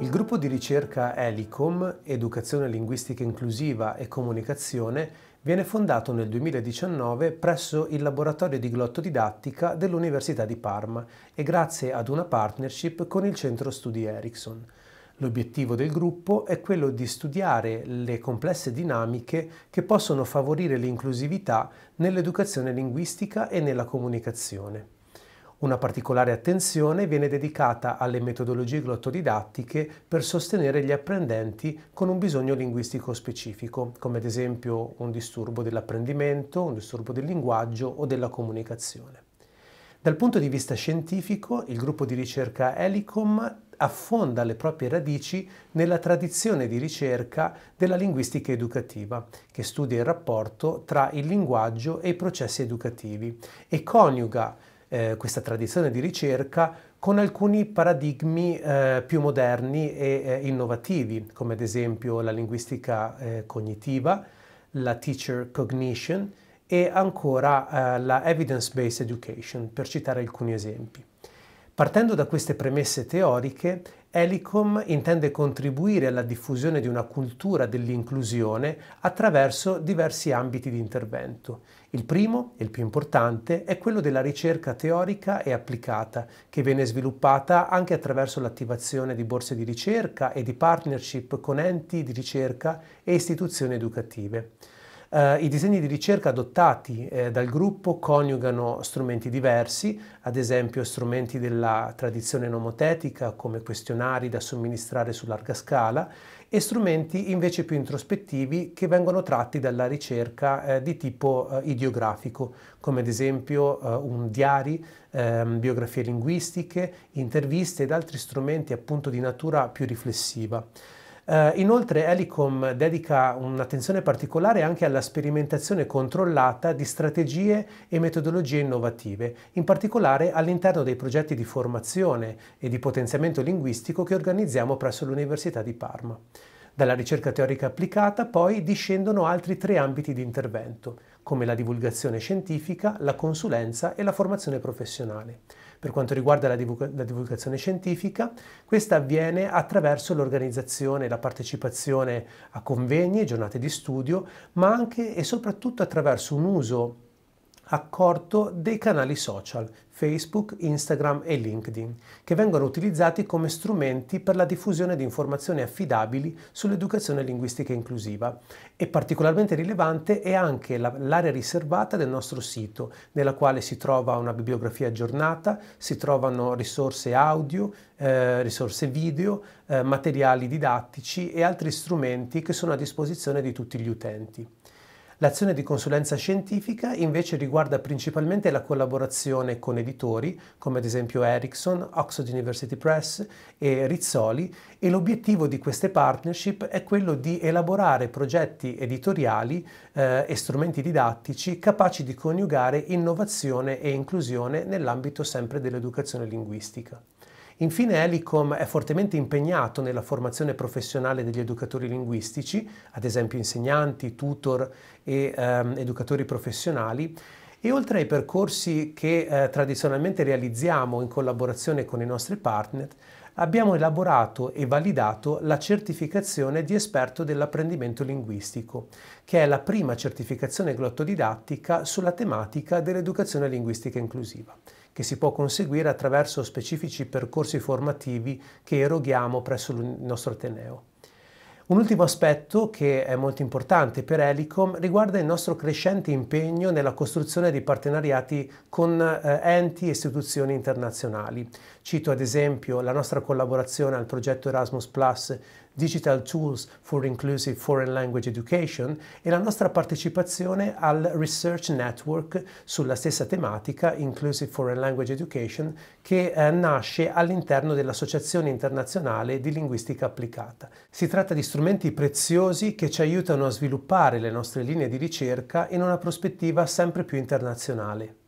Il gruppo di ricerca ELICOM, Educazione Linguistica Inclusiva e Comunicazione, viene fondato nel 2019 presso il Laboratorio di Glottodidattica dell'Università di Parma e grazie ad una partnership con il Centro Studi Ericsson. L'obiettivo del gruppo è quello di studiare le complesse dinamiche che possono favorire l'inclusività nell'educazione linguistica e nella comunicazione. Una particolare attenzione viene dedicata alle metodologie glottodidattiche per sostenere gli apprendenti con un bisogno linguistico specifico, come ad esempio un disturbo dell'apprendimento, un disturbo del linguaggio o della comunicazione. Dal punto di vista scientifico, il gruppo di ricerca Helicom affonda le proprie radici nella tradizione di ricerca della linguistica educativa, che studia il rapporto tra il linguaggio e i processi educativi e coniuga eh, questa tradizione di ricerca con alcuni paradigmi eh, più moderni e eh, innovativi, come ad esempio la linguistica eh, cognitiva, la teacher cognition e ancora eh, la evidence-based education, per citare alcuni esempi. Partendo da queste premesse teoriche Elicom intende contribuire alla diffusione di una cultura dell'inclusione attraverso diversi ambiti di intervento. Il primo, e il più importante, è quello della ricerca teorica e applicata, che viene sviluppata anche attraverso l'attivazione di borse di ricerca e di partnership con enti di ricerca e istituzioni educative. Eh, I disegni di ricerca adottati eh, dal gruppo coniugano strumenti diversi, ad esempio strumenti della tradizione nomotetica come questionari da somministrare su larga scala e strumenti invece più introspettivi che vengono tratti dalla ricerca eh, di tipo eh, ideografico, come ad esempio eh, un diari, ehm, biografie linguistiche, interviste ed altri strumenti appunto di natura più riflessiva. Eh, inoltre Elicom dedica un'attenzione particolare anche alla sperimentazione controllata di strategie e metodologie innovative, in particolare all'interno dei progetti di formazione e di potenziamento linguistico che organizziamo presso l'Università di Parma. Dalla ricerca teorica applicata poi discendono altri tre ambiti di intervento, come la divulgazione scientifica, la consulenza e la formazione professionale. Per quanto riguarda la, divulga la divulgazione scientifica, questa avviene attraverso l'organizzazione e la partecipazione a convegni, e giornate di studio, ma anche e soprattutto attraverso un uso accorto dei canali social Facebook, Instagram e LinkedIn, che vengono utilizzati come strumenti per la diffusione di informazioni affidabili sull'educazione linguistica inclusiva. E particolarmente rilevante è anche l'area riservata del nostro sito, nella quale si trova una bibliografia aggiornata, si trovano risorse audio, eh, risorse video, eh, materiali didattici e altri strumenti che sono a disposizione di tutti gli utenti. L'azione di consulenza scientifica invece riguarda principalmente la collaborazione con editori, come ad esempio Ericsson, Oxford University Press e Rizzoli, e l'obiettivo di queste partnership è quello di elaborare progetti editoriali eh, e strumenti didattici capaci di coniugare innovazione e inclusione nell'ambito sempre dell'educazione linguistica. Infine Elicom è fortemente impegnato nella formazione professionale degli educatori linguistici, ad esempio insegnanti, tutor e ehm, educatori professionali, e oltre ai percorsi che eh, tradizionalmente realizziamo in collaborazione con i nostri partner, abbiamo elaborato e validato la certificazione di esperto dell'apprendimento linguistico, che è la prima certificazione glottodidattica sulla tematica dell'educazione linguistica inclusiva che si può conseguire attraverso specifici percorsi formativi che eroghiamo presso il nostro Ateneo. Un ultimo aspetto che è molto importante per Helicom riguarda il nostro crescente impegno nella costruzione di partenariati con eh, enti e istituzioni internazionali. Cito ad esempio la nostra collaborazione al progetto Erasmus Plus Digital Tools for Inclusive Foreign Language Education e la nostra partecipazione al Research Network sulla stessa tematica, Inclusive Foreign Language Education, che eh, nasce all'interno dell'Associazione Internazionale di Linguistica Applicata. Si tratta di strumenti preziosi che ci aiutano a sviluppare le nostre linee di ricerca in una prospettiva sempre più internazionale.